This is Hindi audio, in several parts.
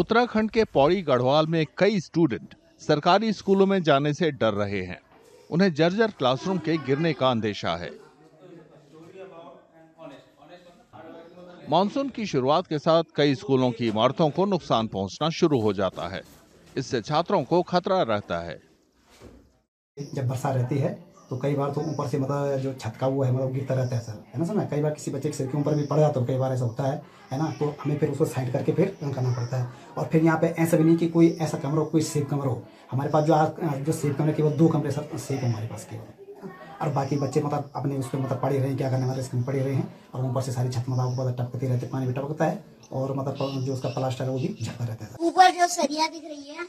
उत्तराखंड के पौड़ी गढ़वाल में कई स्टूडेंट सरकारी स्कूलों में जाने से डर रहे हैं उन्हें जर्जर क्लासरूम के गिरने का अंदेशा है मानसून की शुरुआत के साथ कई स्कूलों की इमारतों को नुकसान पहुंचना शुरू हो जाता है इससे छात्रों को खतरा रहता है जब बरसात रहती है तो कई बार तो ऊपर से मतलब जो छटका हुआ है मतलब गिरता रहता है सर है ना सर ना कई बार किसी बच्चे के सिर के ऊपर भी पड़ जाता है तो कई बार ऐसा होता है है ना तो हमें फिर उसको साइड करके फिर रन करना पड़ता है और फिर यहाँ पे ऐसा भी नहीं कि कोई ऐसा कमरा हो कोई सेफ कमरा हो हमारे पास जो आज जो सेफ कमरे केवल दो कमरे सर सेफ हमारे पास केवल और बाकी बच्चे मतलब अपने उस पर मतलब पड़े रहे हैं क्या करने वाले इसके पड़े रहे हैं और ऊपर से सारी छत मतलब ऊपर टपकती रहती है पानी भी टपकता है और मतलब जो उसका प्लास्टर है वो भी झटका रहता है ऊपर जो सरिया दिख रही है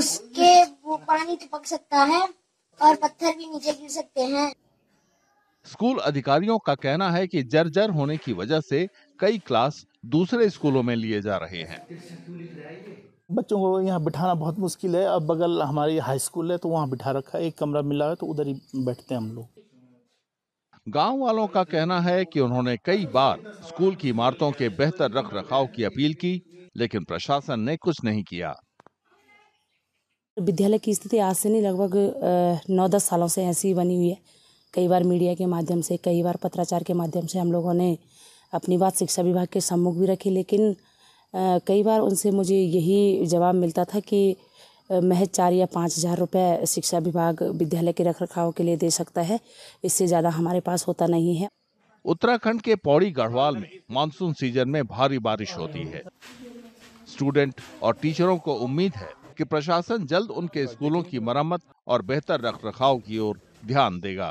उसके वो पानी टपक सकता है सकते हैं स्कूल अधिकारियों का कहना है कि जर्जर होने की वजह से कई क्लास दूसरे स्कूलों में लिए जा रहे हैं बच्चों को यहाँ बिठाना बहुत मुश्किल है अब बगल हमारी हाई स्कूल है तो वहाँ बिठा रखा है एक कमरा मिला है तो उधर ही बैठते हैं हम लोग गांव वालों का कहना है कि उन्होंने कई बार स्कूल की इमारतों के बेहतर रख रखाव की अपील की लेकिन प्रशासन ने कुछ नहीं किया विद्यालय की स्थिति आज से नहीं लगभग नौ दस सालों से ऐसी बनी हुई है कई बार मीडिया के माध्यम से कई बार पत्राचार के माध्यम से हम लोगों ने अपनी बात शिक्षा विभाग के सम्मुख भी रखी लेकिन कई बार उनसे मुझे यही जवाब मिलता था कि महज चार या पाँच हज़ार रुपये शिक्षा विभाग विद्यालय के रख रखाव के लिए दे सकता है इससे ज़्यादा हमारे पास होता नहीं है उत्तराखंड के पौड़ी गढ़वाल में मानसून सीजन में भारी बारिश होती है स्टूडेंट और टीचरों को उम्मीद है कि प्रशासन जल्द उनके हाँ स्कूलों की मरम्मत और बेहतर रखरखाव की ओर ध्यान देगा